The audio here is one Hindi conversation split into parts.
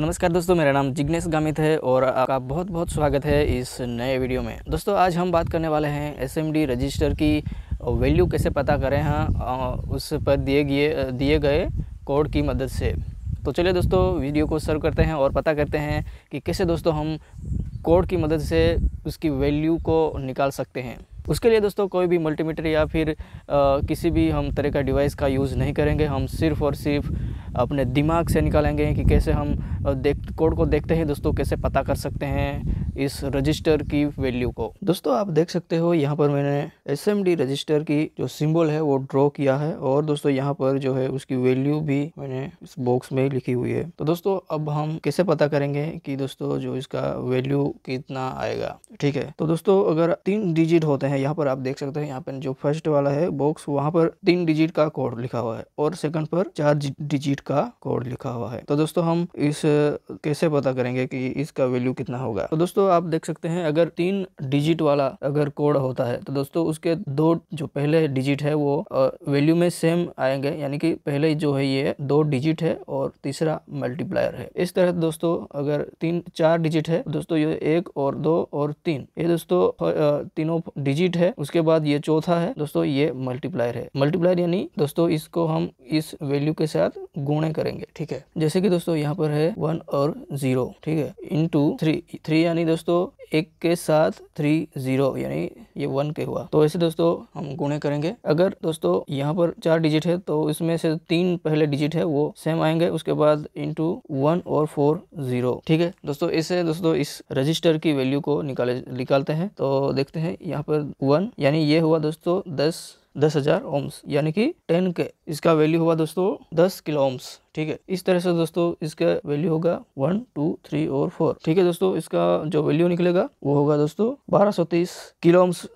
नमस्कार दोस्तों मेरा नाम जिग्नेश गामित है और आपका बहुत बहुत स्वागत है इस नए वीडियो में दोस्तों आज हम बात करने वाले हैं एसएमडी रजिस्टर की वैल्यू कैसे पता करें हाँ उस पर दिए गए दिए गए कोड की मदद से तो चलिए दोस्तों वीडियो को सर्व करते हैं और पता करते हैं कि कैसे दोस्तों हम कोड की मदद से उसकी वैल्यू को निकाल सकते हैं उसके लिए दोस्तों कोई भी मल्टीमीटर या फिर आ, किसी भी हम तरह का डिवाइस का यूज़ नहीं करेंगे हम सिर्फ़ और सिर्फ अपने दिमाग से निकालेंगे कि कैसे हम देख कोड को देखते हैं दोस्तों कैसे पता कर सकते हैं इस रजिस्टर की वैल्यू को दोस्तों आप देख सकते हो यहाँ पर मैंने एस रजिस्टर की जो सिंबल है वो ड्रॉ किया है और दोस्तों यहाँ पर जो है उसकी वैल्यू भी मैंने इस बॉक्स में लिखी हुई है तो दोस्तों अब हम कैसे पता करेंगे कि दोस्तों जो इसका वैल्यू कितना आएगा ठीक है तो दोस्तों अगर तीन डिजिट होते हैं यहाँ पर आप देख सकते हैं यहाँ पर जो फर्स्ट वाला है बॉक्स वहाँ पर तीन डिजिट का कोड लिखा हुआ है और सेकंड पर चार डिजिट का कोड लिखा हुआ है तो दोस्तों हम इस कैसे पता करेंगे कि इसका वैल्यू कितना होगा तो दोस्तों आप देख सकते हैं अगर तीन डिजिट वाला अगर कोड होता है तो दोस्तों उसके दो जो पहले डिजिट है वो वैल्यू में सेम आएंगे यानी कि पहले जो है ये दो डिजिट है और तीसरा मल्टीप्लायर है इस तरह दोस्तों अगर तीन चार डिजिट है दोस्तों ये एक और दो और तीन ये दोस्तों तीनों डिजिट है उसके बाद ये चौथा है दोस्तों ये मल्टीप्लायर है मल्टीप्लायर यानी दोस्तों इसको हम इस वैल्यू के साथ गुणे करेंगे ठीक है जैसे कि दोस्तों यहाँ पर है वन और जीरो ठीक है इन टू थ्री थ्री यानी दोस्तों एक के साथ थ्री जीरो यानी ये वन के हुआ तो ऐसे दोस्तों हम गुणे करेंगे अगर दोस्तों यहाँ पर चार डिजिट है तो इसमें से तीन पहले डिजिट है वो सेम आएंगे उसके बाद इंटू वन और फोर जीरो ठीक है दोस्तों इसे दोस्तों इस रजिस्टर की वैल्यू को निकाले निकालते हैं तो देखते हैं यहाँ पर वन यानी ये हुआ दोस्तों दस दस हजार ओम्स यानी कि टेन के इसका वैल्यू होगा दोस्तों दस किलो ओम्स ठीक है इस तरह से दोस्तों इसका वैल्यू होगा वन टू थ्री और फोर ठीक है दोस्तों इसका जो वैल्यू निकलेगा वो होगा दोस्तों बारह सौ तीस किलो ओम्स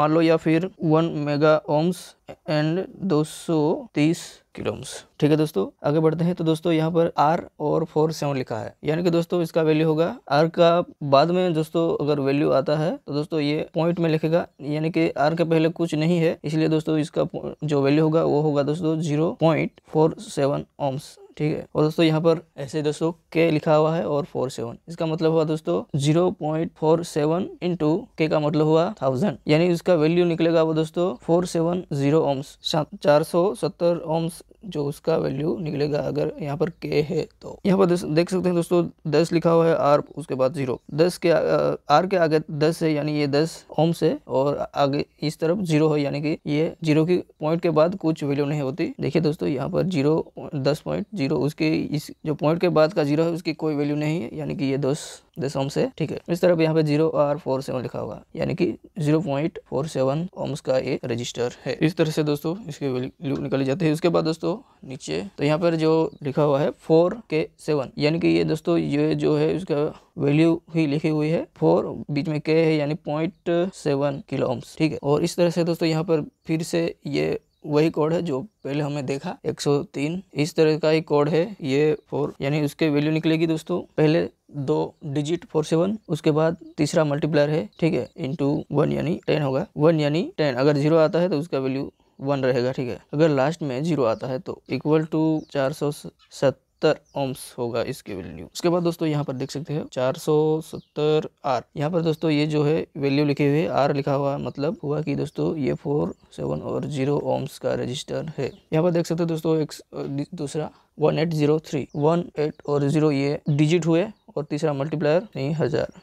मान लो या फिर one mega ohms and 230 kilohms ठीक है दोस्तों आगे बढ़ते हैं तो दोस्तों यहाँ पर आर और फोर सेवन लिखा है यानी कि दोस्तों इसका वैल्यू होगा आर का बाद में दोस्तों अगर वैल्यू आता है तो दोस्तों ये पॉइंट में लिखेगा यानी कि आर के पहले कुछ नहीं है इसलिए दोस्तों इसका जो वैल्यू होगा वो होगा दोस्तों zero point four seven ohms ठीक है और दोस्तों यहाँ पर ऐसे दोस्तों के लिखा हुआ है और फोर सेवन इसका मतलब हुआ दोस्तों zero point four seven into K का मतलब हुआ थाउजेंड यानी उसका वैल्यू निकलेगा वो दोस्तों फोर सेवन जीरो ओम्स चार सौ सत्तर ओम्स जो उसका वैल्यू निकलेगा अगर यहाँ पर के है तो यहाँ पर देख सकते हैं दोस्तों दस लिखा हुआ है आर उसके बाद जीरो दस के आर के आगे दस है यानी ये दस ओम से और आगे इस तरफ जीरो है यानी कि ये जीरो की पॉइंट के बाद कुछ वैल्यू नहीं होती देखिए दोस्तों यहाँ पर जीरो दस पॉइंट जीरो उसके इस जो पॉइंट के बाद का जीरो है उसकी कोई वैल्यू नहीं है यानी कि ये दस दशम से ठीक है इस तरफ यहाँ पे जीरो आर फोर सेवन लिखा होगा यानी कि zero point four seven ohms का ये रजिस्टर है इस तरह से दोस्तों इसके वैल्यू निकाली जाती है उसके बाद दोस्तों नीचे तो यहाँ पर जो लिखा हुआ है फोर के सेवन यानी कि ये दोस्तों ये जो है इसका वैल्यू ही लिखी हुई है फोर बीच में के है यानी पॉइंट सेवन किलो ओम्स ठीक है और इस तरह से दोस्तों यहाँ पर फिर से ये वही कोड है जो पहले हमने देखा 103 इस तरह का ही कोड है ये फोर यानी उसके वैल्यू निकलेगी दोस्तों पहले दो डिजिट फोर सेवन उसके बाद तीसरा मल्टीप्लायर है ठीक है इंटू वन यानी टेन होगा वन यानी टेन अगर जीरो आता है तो उसका वैल्यू वन रहेगा ठीक है अगर लास्ट में जीरो आता है तो इक्वल टू चार सौ सत्तर ओम्स होगा इसके वैल्यू उसके बाद दोस्तों यहाँ पर देख सकते हैं चार सौ सत्तर आर यहाँ पर दोस्तों ये जो है वैल्यू लिखे हुए आर लिखा हुआ मतलब हुआ कि दोस्तों ये फोर सेवन और जीरो ओम्स का रजिस्टर है यहाँ पर देख सकते हो दोस्तों एक दूसरा one eight zero three one eight और जीरो ये डिजिट हुए और तीसरा मल्टीप्लायर नहीं हज़ार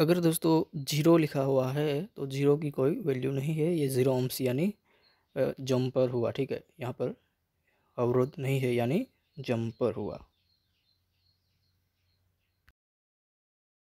अगर दोस्तों जीरो लिखा हुआ है तो जीरो की कोई वैल्यू नहीं है ये ज़ीरो ओम्स यानी जम्पर हुआ ठीक है यहाँ पर अवरोध नहीं है यानी जम्पर हुआ